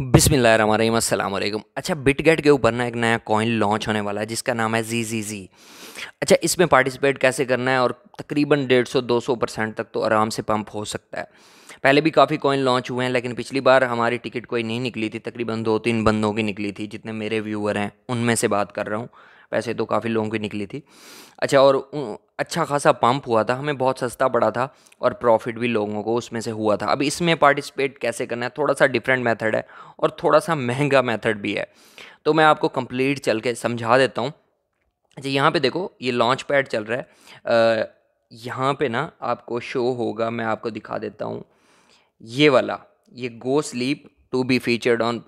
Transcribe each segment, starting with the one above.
बिसमीम अल्लाम अच्छा बिटगेट के ऊपर ना एक नया कॉइन लॉन्च होने वाला है जिसका नाम है जी जी जी अच्छा इसमें पार्टिसिपेट कैसे करना है और तकरीबन डेढ़ सौ दो सौ परसेंट तक तो आराम से पंप हो सकता है पहले भी काफ़ी कॉइन लॉन्च हुए हैं लेकिन पिछली बार हमारी टिकट कोई नहीं निकली थी तकरीबन दो तीन बंदों की निकली थी जितने मेरे व्यूअर हैं उनमें से बात कर रहा हूँ पैसे तो काफ़ी लोगों की निकली थी अच्छा और अच्छा खासा पंप हुआ था हमें बहुत सस्ता पड़ा था और प्रॉफिट भी लोगों को उसमें से हुआ था अब इसमें पार्टिसिपेट कैसे करना है थोड़ा सा डिफरेंट मेथड है और थोड़ा सा महंगा मेथड भी है तो मैं आपको कंप्लीट चल के समझा देता हूँ अच्छा यहाँ पे देखो ये लॉन्च पैड चल रहा है यहाँ पे ना आपको शो होगा मैं आपको दिखा देता हूँ ये वाला ये go sleep to be featured on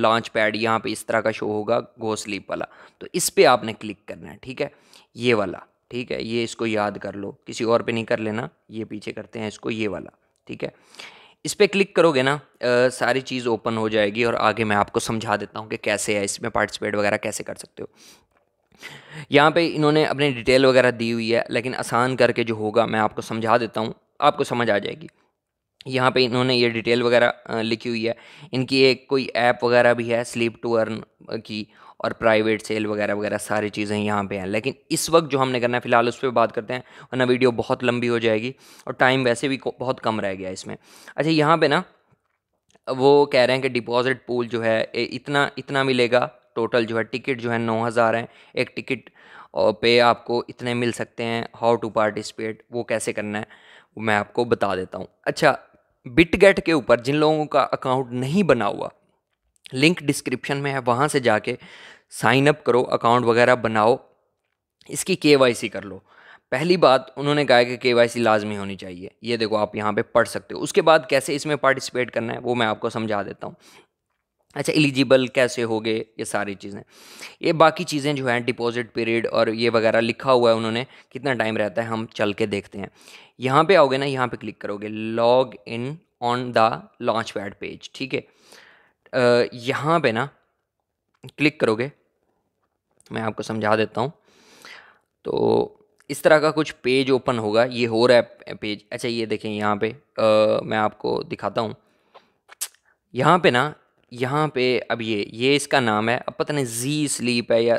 launchpad यहाँ पे इस तरह का शो होगा गो स्लीप वाला तो इस पर आपने क्लिक करना है ठीक है ये वाला ठीक है ये इसको याद कर लो किसी और पे नहीं कर लेना ये पीछे करते हैं इसको ये वाला ठीक है इस पर क्लिक करोगे ना आ, सारी चीज़ ओपन हो जाएगी और आगे मैं आपको समझा देता हूँ कि कैसे है इसमें पार्टिसिपेट वगैरह कैसे कर सकते हो यहाँ पे इन्होंने अपनी डिटेल वगैरह दी हुई है लेकिन आसान करके जो होगा मैं आपको समझा देता हूँ आपको समझ आ जाएगी यहाँ पे इन्होंने ये डिटेल वगैरह लिखी हुई है इनकी एक कोई ऐप वगैरह भी है स्लीप टू अर्न की और प्राइवेट सेल वगैरह वगैरह सारी चीज़ें यहाँ पे हैं लेकिन इस वक्त जो हमने करना है फिलहाल उस पर बात करते हैं वरना वीडियो बहुत लंबी हो जाएगी और टाइम वैसे भी बहुत कम रह गया इसमें अच्छा यहाँ पर ना वो कह रहे हैं कि डिपॉजिट पूल जो है इतना इतना मिलेगा टोटल जो है टिकट जो है नौ हज़ार हैं एक टिकट पे आपको इतने मिल सकते हैं हाउ टू पार्टिसिपेट वो कैसे करना है मैं आपको बता देता हूँ अच्छा बिटगेट के ऊपर जिन लोगों का अकाउंट नहीं बना हुआ लिंक डिस्क्रिप्शन में है वहाँ से जाके साइन अप करो अकाउंट वगैरह बनाओ इसकी के कर लो पहली बात उन्होंने कहा कि के वाई लाजमी होनी चाहिए ये देखो आप यहाँ पे पढ़ सकते हो उसके बाद कैसे इसमें पार्टिसिपेट करना है वो मैं आपको समझा देता हूँ अच्छा एलिजिबल कैसे हो गए ये सारी चीज़ें ये बाकी चीज़ें जो हैं डिपॉजिट पीरियड और ये वगैरह लिखा हुआ है उन्होंने कितना टाइम रहता है हम चल के देखते हैं यहाँ पे आओगे ना यहाँ पे क्लिक करोगे log in on the launchpad page ठीक है यहाँ पे ना क्लिक करोगे मैं आपको समझा देता हूँ तो इस तरह का कुछ पेज ओपन होगा ये हो रहा है पेज अच्छा ये देखें यहाँ पे आ, मैं आपको दिखाता हूँ यहाँ पे ना यहाँ पे अब ये ये इसका नाम है अब पता नहीं जी स्लीप है या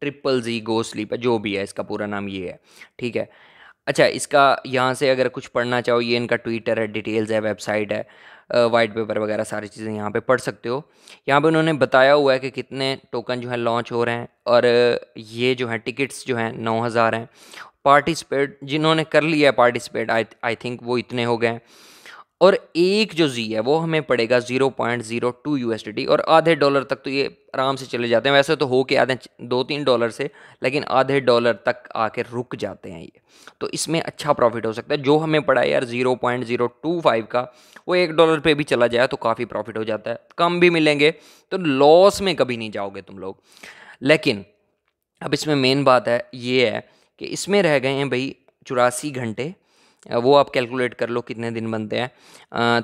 ट्रिपल जी गो स्लीप है जो भी है इसका पूरा नाम ये है ठीक है अच्छा इसका यहाँ से अगर कुछ पढ़ना चाहो ये इनका ट्विटर है डिटेल्स है वेबसाइट है वाइट पेपर वगैरह सारी चीज़ें यहाँ पे पढ़ सकते हो यहाँ पे उन्होंने बताया हुआ है कि कितने टोकन जो है लॉन्च हो रहे हैं और ये जो है टिकट्स जो हैं नौ हज़ार हैं पार्टिसिपेट जिन्होंने कर लिया है पार्टिसिपेट आई आई थिंक वो इतने हो गए हैं और एक जो जी है वो हमें पड़ेगा zero point zero two D और आधे डॉलर तक तो ये आराम से चले जाते हैं वैसे तो हो के आधे दो तीन डॉलर से लेकिन आधे डॉलर तक आके रुक जाते हैं ये तो इसमें अच्छा प्रॉफिट हो सकता है जो हमें पड़ा है यार zero point zero two five का वो एक डॉलर पे भी चला जाए तो काफ़ी प्रॉफिट हो जाता है कम भी मिलेंगे तो लॉस में कभी नहीं जाओगे तुम लोग लेकिन अब इसमें मेन बात है ये है कि इसमें रह गए हैं भाई चौरासी घंटे वो आप कैलकुलेट कर लो कितने दिन बनते हैं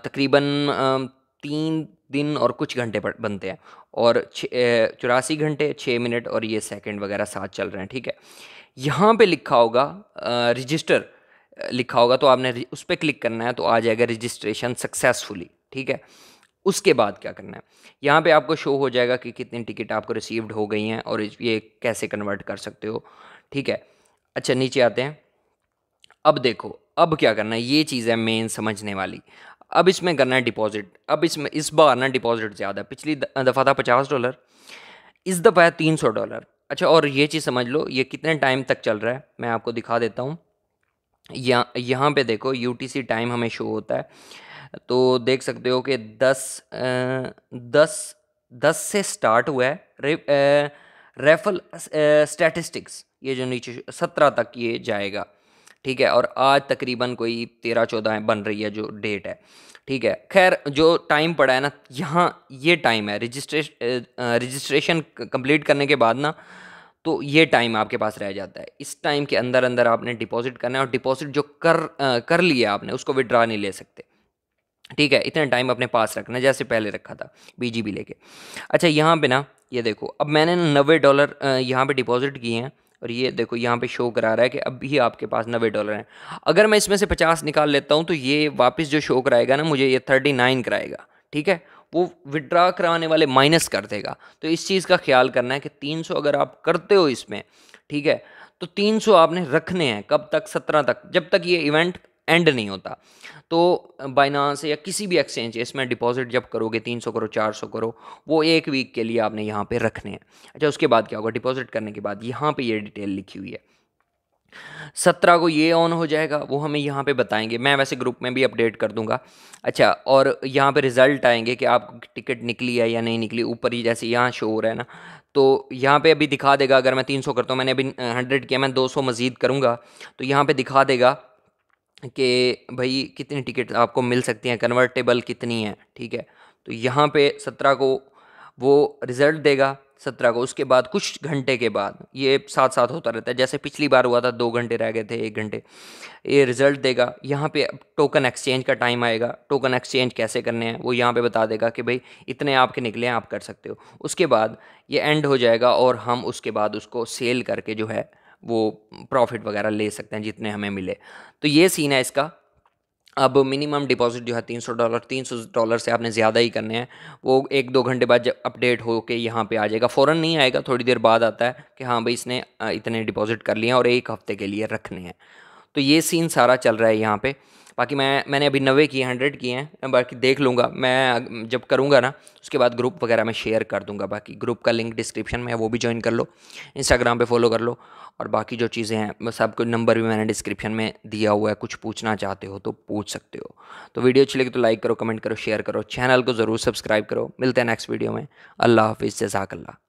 तकरीबन तीन दिन और कुछ घंटे बनते हैं और चौरासी घंटे छः मिनट और ये सेकंड वगैरह साथ चल रहे हैं ठीक है यहाँ पे लिखा होगा रजिस्टर लिखा होगा तो आपने उस पर क्लिक करना है तो आ जाएगा रजिस्ट्रेशन सक्सेसफुली ठीक है उसके बाद क्या करना है यहाँ पे आपको शो हो जाएगा कि कितनी टिकट आपको रिसीव्ड हो गई हैं और ये कैसे कन्वर्ट कर सकते हो ठीक है अच्छा नीचे आते हैं अब देखो अब क्या करना है ये चीज़ है मेन समझने वाली अब इसमें करना है डिपॉजिट अब इसमें इस बार ना डिपॉजिट ज़्यादा पिछली दफ़ा था पचास डॉलर इस दफ़ा है तीन सौ डॉलर अच्छा और ये चीज़ समझ लो ये कितने टाइम तक चल रहा है मैं आपको दिखा देता हूँ यहाँ यहाँ पे देखो यू टाइम हमें शो होता है तो देख सकते हो कि दस दस दस से स्टार्ट हुआ है रे, रेफल स्टैटिस्टिक्स ये जो नीचे सत्रह तक ये जाएगा ठीक है और आज तकरीबन कोई तेरह चौदह बन रही है जो डेट है ठीक है खैर जो टाइम पड़ा है ना यहाँ ये टाइम है रजिस्ट्रेश रजिस्ट्रेशन कंप्लीट करने के बाद ना तो ये टाइम आपके पास रह जाता है इस टाइम के अंदर अंदर आपने डिपॉजिट करना है और डिपॉजिट जो कर आ, कर लिया आपने उसको विड्रा नहीं ले सकते ठीक है इतना टाइम अपने पास रखना जैसे पहले रखा था बीजीबी लेके अच्छा यहाँ पे ना ये देखो अब मैंने नब्बे डॉलर यहाँ पे डिपॉजिट किए हैं और ये देखो यहाँ पे शो करा रहा है कि अब ही आपके पास नबे डॉलर हैं अगर मैं इसमें से पचास निकाल लेता हूँ तो ये वापस जो शो कराएगा ना मुझे ये थर्टी नाइन कराएगा ठीक है वो विड्रा कराने वाले माइनस कर देगा तो इस चीज़ का ख्याल करना है कि तीन सौ अगर आप करते हो इसमें ठीक है तो तीन सौ आपने रखने हैं कब तक सत्रह तक जब तक ये इवेंट एंड नहीं होता तो बाइनांस या किसी भी एक्सचेंज इसमें डिपॉजिट जब करोगे तीन सौ करो चार सौ करो वो एक वीक के लिए आपने यहाँ पे रखने हैं अच्छा उसके बाद क्या होगा डिपॉजिट करने के बाद यहाँ पे ये डिटेल लिखी हुई है सत्रह को ये ऑन हो जाएगा वो हमें यहाँ पे बताएंगे मैं वैसे ग्रुप में भी अपडेट कर दूंगा अच्छा और यहाँ पे रिज़ल्ट आएंगे कि आप टिकट निकली है या नहीं निकली ऊपर ही जैसे यहाँ शो हो रहा है ना तो यहाँ पे अभी दिखा देगा अगर मैं 300 करता हूँ मैंने अभी 100 किया मैं 200 मज़ीद करूँगा तो यहाँ पे दिखा देगा कि भाई कितनी टिकट आपको मिल सकती हैं कन्वर्टेबल कितनी है ठीक है तो यहाँ पे सत्रह को वो रिज़ल्ट देगा सत्रह को उसके बाद कुछ घंटे के बाद ये साथ साथ होता रहता है जैसे पिछली बार हुआ था दो घंटे रह गए थे एक घंटे ये रिज़ल्ट देगा यहाँ पे अब टोकन एक्सचेंज का टाइम आएगा टोकन एक्सचेंज कैसे करने हैं वो यहाँ पे बता देगा कि भाई इतने आपके निकले हैं आप कर सकते हो उसके बाद ये एंड हो जाएगा और हम उसके बाद उसको सेल करके जो है वो प्रॉफिट वगैरह ले सकते हैं जितने हमें मिले तो ये सीन है इसका अब मिनिमम डिपॉजिट जो है तीन सौ डॉलर तीन सौ डॉलर से आपने ज़्यादा ही करने हैं वो एक दो घंटे बाद जब अपडेट हो के यहाँ पे आ जाएगा फ़ौरन नहीं आएगा थोड़ी देर बाद आता है कि हाँ भाई इसने इतने डिपॉजिट कर लिए हैं और एक हफ्ते के लिए रखने हैं तो ये सीन सारा चल रहा है यहाँ पर बाकी मैं मैंने अभी नवे किए हंड्रेड किए हैं बाकी देख लूँगा मैं जब करूँगा ना उसके बाद ग्रुप वगैरह मैं शेयर कर दूँगा बाकी ग्रुप का लिंक डिस्क्रिप्शन में है वो भी ज्वाइन कर लो इंस्टाग्राम पर फॉलो कर लो और बाकी जो चीज़ें हैं सब कुछ नंबर भी मैंने डिस्क्रिप्शन में दिया हुआ है कुछ पूछना चाहते हो तो पूछ सकते हो तो वीडियो अच्छी लगी तो लाइक करो कमेंट करो शेयर करो चैनल को ज़रूर सब्सक्राइब करो मिलते हैं नेक्स्ट वीडियो में अल्लाह हाफिज़ जजाकल्ला